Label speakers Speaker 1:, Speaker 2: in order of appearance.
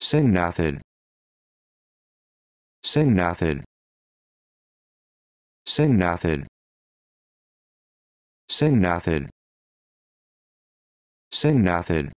Speaker 1: Sing nothing. Sing nothing. Sing nothing. Sing nothing. Sing nothing.